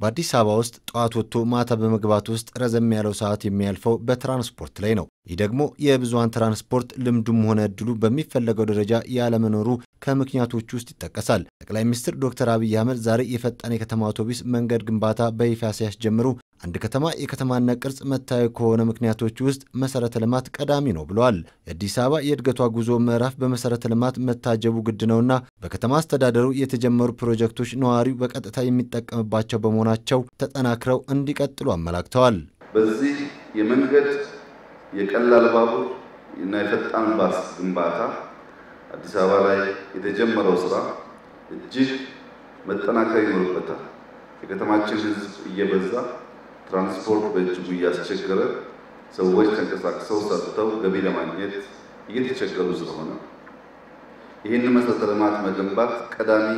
በአዲስ አበባ ውስጥ ጠዋት ወጥቶ ማታ በመግባት ውስጥ ረዘም ያለው ሰዓት የሚያልፈው በትራንስፖርት ላይ ነው። ይህ ደግሞ የብዙሃን ትራንስፖርት ልምዱም ሆነ እድሉ በሚፈለገው ደረጃ ያለመኖሩ ከምክንያቶች ውስጥ ይጠቀሳል። ጠቅላይ ሚኒስትር ዶክተር አብይ አህመድ ዛሬ የፈጣን የከተማ አውቶቢስ መንገድ ግንባታ በይፋ ሲያስጀምሩ አንድ ከተማ የከተማነ ቅርጽ መታየ ከሆነ ምክንያቶች ውስጥ መሰረተ ልማት ቀዳሚ ነው ብለዋል። የአዲስ አበባ የእድገቷ ጉዞ ምዕራፍ በመሰረተ ልማት መታጀቡ ግድ ነውና በከተማ አስተዳደሩ የተጀመሩ ፕሮጀክቶች ነዋሪው በቀጥታ የሚጠቀምባቸው በመሆናቸው ተጠናክረው እንዲቀጥሉ አመላክተዋል። በዚህ የመንገድ የቀላል ባቡር እና የፈጣን ባስ ግንባታ አዲስ አበባ ላይ የተጀመረው ስራ እጅግ መጠናከር ይኖርበታል። የከተማችን ሕዝብ እየበዛ ትራንስፖርት በእጅጉ እያስቸገረ ሰዎች ተንቀሳቅሰው ሰርተው ገቢ ለማግኘት እየተቸገሩ ስለሆነ ይህን መሰረተ ልማት መገንባት ቀዳሚ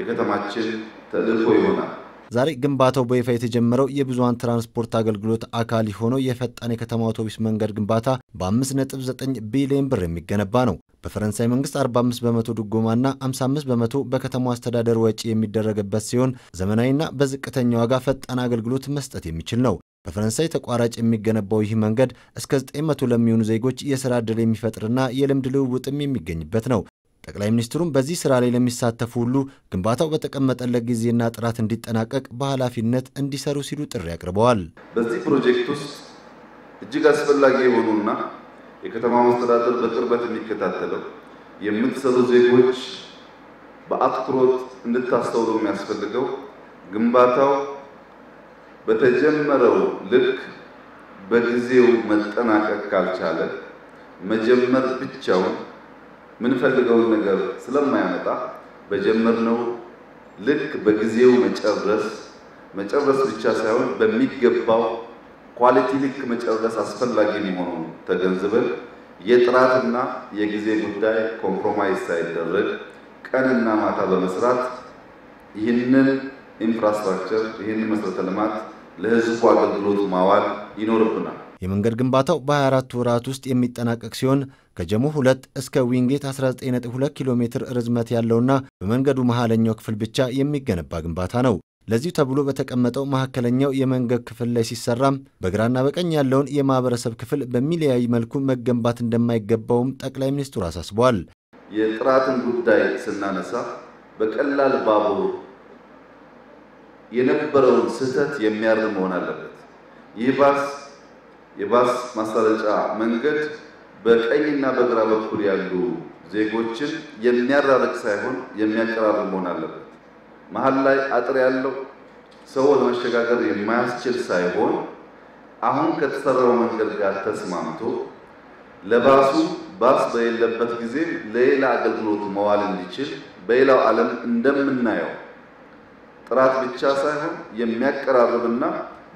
የከተማችን ተልዕኮ ይሆናል። ዛሬ ግንባታው በይፋ የተጀመረው የብዙሃን ትራንስፖርት አገልግሎት አካል የሆነው የፈጣን የከተማ አውቶቡስ መንገድ ግንባታ በ5.9 ቢሊዮን ብር የሚገነባ ነው። በፈረንሳይ መንግስት 45 በመቶ ድጎማና 55 በመቶ በከተማው አስተዳደር ወጪ የሚደረግበት ሲሆን ዘመናዊና በዝቅተኛ ዋጋ ፈጣን አገልግሎት መስጠት የሚችል ነው። በፈረንሳይ ተቋራጭ የሚገነባው ይህ መንገድ እስከ 900 ለሚሆኑ ዜጎች የስራ ዕድል የሚፈጥርና የልምድ ልውውጥም የሚገኝበት ነው። ጠቅላይ ሚኒስትሩም በዚህ ስራ ላይ ለሚሳተፉ ሁሉ ግንባታው በተቀመጠለት ጊዜና ጥራት እንዲጠናቀቅ በኃላፊነት እንዲሰሩ ሲሉ ጥሪ አቅርበዋል። በዚህ ፕሮጀክት ውስጥ እጅግ አስፈላጊ የሆኑና የከተማ መስተዳደር በቅርበት የሚከታተለው የምትሰሩ ዜጎች በአትኩሮት እንድታስተውሉ የሚያስፈልገው ግንባታው በተጀመረው ልክ በጊዜው መጠናቀቅ ካልቻለ መጀመር ብቻውን የምንፈልገውን ነገር ስለማያመጣ በጀመርነው ልክ በጊዜው መጨረስ መጨረስ ብቻ ሳይሆን በሚገባው ኳሊቲ ልክ መጨረስ አስፈላጊ መሆኑን ተገንዝበን የጥራትና የጊዜ ጉዳይ ኮምፕሮማይዝ ሳይደረግ ቀንና ማታ በመስራት ይህንን ኢንፍራስትራክቸር ይህንን መሰረተ ልማት ለሕዝቡ አገልግሎት ማዋል ይኖርብናል። የመንገድ ግንባታው በ24 ወራት ውስጥ የሚጠናቀቅ ሲሆን ከጀሞ 2 እስከ ዊንጌት 192 ኪሎ ሜትር ርዝመት ያለውና በመንገዱ መሃለኛው ክፍል ብቻ የሚገነባ ግንባታ ነው። ለዚሁ ተብሎ በተቀመጠው መካከለኛው የመንገድ ክፍል ላይ ሲሰራም በግራና በቀኝ ያለውን የማህበረሰብ ክፍል በሚለያይ መልኩ መገንባት እንደማይገባውም ጠቅላይ ሚኒስትሩ አሳስበዋል። የጥራትን ጉዳይ ስናነሳ በቀላል ባቡር የነበረውን ስህተት የሚያርም መሆን አለበት። ይህ ባስ የባስ ማሳለጫ መንገድ በቀኝና በግራ በኩል ያሉ ዜጎችን የሚያራርቅ ሳይሆን የሚያቀራርብ መሆን አለበት። መሀል ላይ አጥር ያለው ሰው ለመሸጋገር የማያስችል ሳይሆን አሁን ከተሰራው መንገድ ጋር ተስማምቶ ለባሱ ባስ በሌለበት ጊዜ ለሌላ አገልግሎት መዋል እንዲችል በሌላው ዓለም እንደምናየው ጥራት ብቻ ሳይሆን የሚያቀራርብና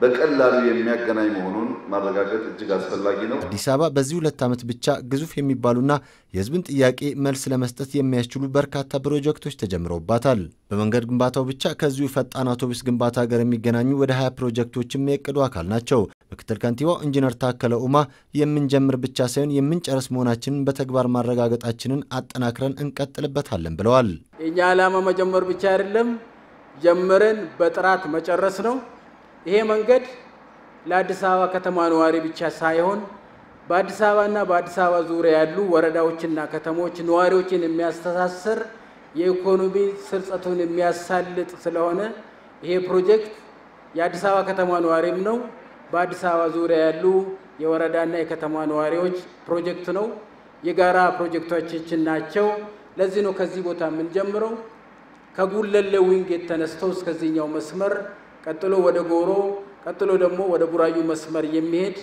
በቀላሉ የሚያገናኝ መሆኑን ማረጋገጥ እጅግ አስፈላጊ ነው። አዲስ አበባ በዚህ ሁለት ዓመት ብቻ ግዙፍ የሚባሉና የሕዝብን ጥያቄ መልስ ለመስጠት የሚያስችሉ በርካታ ፕሮጀክቶች ተጀምረውባታል። በመንገድ ግንባታው ብቻ ከዚሁ ፈጣን አውቶቡስ ግንባታ ጋር የሚገናኙ ወደ 20 ፕሮጀክቶችም የቅዱ አካል ናቸው። ምክትል ከንቲባው ኢንጂነር ታከለ ኡማ የምንጀምር ብቻ ሳይሆን የምንጨርስ መሆናችንን በተግባር ማረጋገጣችንን አጠናክረን እንቀጥልበታለን ብለዋል። የእኛ ዓላማ መጀመር ብቻ አይደለም፣ ጀምረን በጥራት መጨረስ ነው። ይሄ መንገድ ለአዲስ አበባ ከተማ ነዋሪ ብቻ ሳይሆን በአዲስ አበባና በአዲስ አበባ ዙሪያ ያሉ ወረዳዎችና ከተሞች ነዋሪዎችን የሚያስተሳስር የኢኮኖሚ ስርጸቱን የሚያሳልጥ ስለሆነ ይሄ ፕሮጀክት የአዲስ አበባ ከተማ ነዋሪም ነው፣ በአዲስ አበባ ዙሪያ ያሉ የወረዳና የከተማ ነዋሪዎች ፕሮጀክት ነው፣ የጋራ ፕሮጀክቶቻችን ናቸው። ለዚህ ነው ከዚህ ቦታ የምንጀምረው ከጉለሌ ዊንጌት ተነስተው እስከዚህኛው መስመር ቀጥሎ ወደ ጎሮ፣ ቀጥሎ ደግሞ ወደ ቡራዩ መስመር የሚሄድ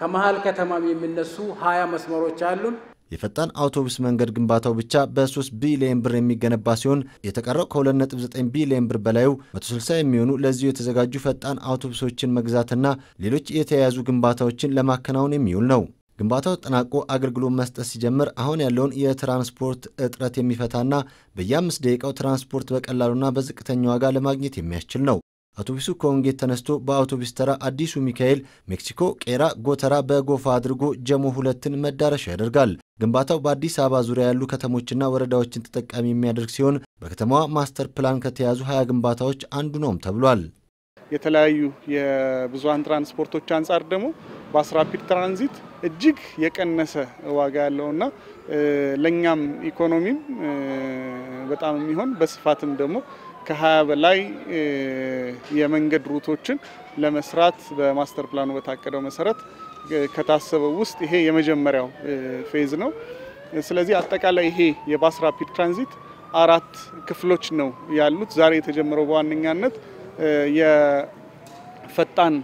ከመሀል ከተማም የሚነሱ ሀያ መስመሮች አሉን። የፈጣን አውቶቡስ መንገድ ግንባታው ብቻ በ3 ቢሊዮን ብር የሚገነባ ሲሆን የተቀረው ከ2.9 ቢሊዮን ብር በላዩ 160 የሚሆኑ ለዚሁ የተዘጋጁ ፈጣን አውቶቡሶችን መግዛትና ሌሎች የተያያዙ ግንባታዎችን ለማከናወን የሚውል ነው። ግንባታው ተጠናቆ አገልግሎት መስጠት ሲጀምር አሁን ያለውን የትራንስፖርት እጥረት የሚፈታና በየአምስት ደቂቃው ትራንስፖርት በቀላሉና በዝቅተኛ ዋጋ ለማግኘት የሚያስችል ነው። አውቶቡሱ ከወንጌት ተነስቶ በአውቶቡስ ተራ አዲሱ ሚካኤል ሜክሲኮ ቄራ ጎተራ በጎፋ አድርጎ ጀሞ ሁለትን መዳረሻ ያደርጋል። ግንባታው በአዲስ አበባ ዙሪያ ያሉ ከተሞችና ወረዳዎችን ተጠቃሚ የሚያደርግ ሲሆን በከተማዋ ማስተር ፕላን ከተያዙ ሀያ ግንባታዎች አንዱ ነውም ተብሏል። የተለያዩ የብዙሀን ትራንስፖርቶች አንጻር ደግሞ በአስራፒድ ትራንዚት እጅግ የቀነሰ ዋጋ ያለውና ለእኛም ኢኮኖሚም በጣም የሚሆን በስፋትም ደግሞ ከሀያ በላይ የመንገድ ሩቶችን ለመስራት በማስተር ፕላኑ በታቀደው መሰረት ከታሰበው ውስጥ ይሄ የመጀመሪያው ፌዝ ነው። ስለዚህ አጠቃላይ ይሄ የባስ ራፒድ ትራንዚት አራት ክፍሎች ነው ያሉት። ዛሬ የተጀመረው በዋነኛነት የፈጣን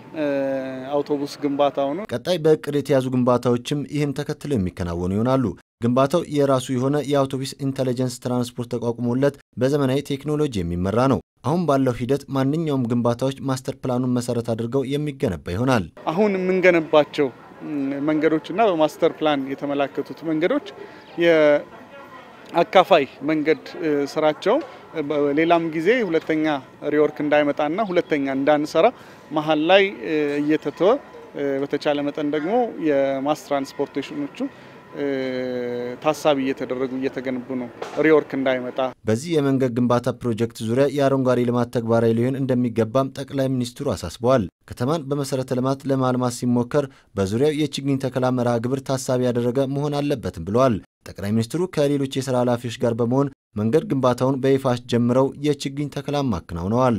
አውቶቡስ ግንባታው ነው። ቀጣይ በእቅድ የተያዙ ግንባታዎችም ይህን ተከትለው የሚከናወኑ ይሆናሉ። ግንባታው የራሱ የሆነ የአውቶቡስ ኢንተለጀንስ ትራንስፖርት ተቋቁሞለት በዘመናዊ ቴክኖሎጂ የሚመራ ነው። አሁን ባለው ሂደት ማንኛውም ግንባታዎች ማስተር ፕላኑን መሰረት አድርገው የሚገነባ ይሆናል። አሁን የምንገነባቸው መንገዶችና በማስተር ፕላን የተመላከቱት መንገዶች የአካፋይ መንገድ ስራቸው ሌላም ጊዜ ሁለተኛ ሪወርክ እንዳይመጣና ሁለተኛ እንዳንሰራ መሀል ላይ እየተተወ በተቻለ መጠን ደግሞ የማስ ትራንስፖርቴሽኖቹ ታሳቢ እየተደረጉ እየተገነቡ ነው፣ ሪወርክ እንዳይመጣ። በዚህ የመንገድ ግንባታ ፕሮጀክት ዙሪያ የአረንጓዴ ልማት ተግባራዊ ሊሆን እንደሚገባም ጠቅላይ ሚኒስትሩ አሳስበዋል። ከተማን በመሰረተ ልማት ለማልማት ሲሞከር በዙሪያው የችግኝ ተከላ መርሃ ግብር ታሳቢ ያደረገ መሆን አለበትም ብለዋል። ጠቅላይ ሚኒስትሩ ከሌሎች የስራ ኃላፊዎች ጋር በመሆን መንገድ ግንባታውን በይፋ ጀምረው የችግኝ ተከላም አከናውነዋል።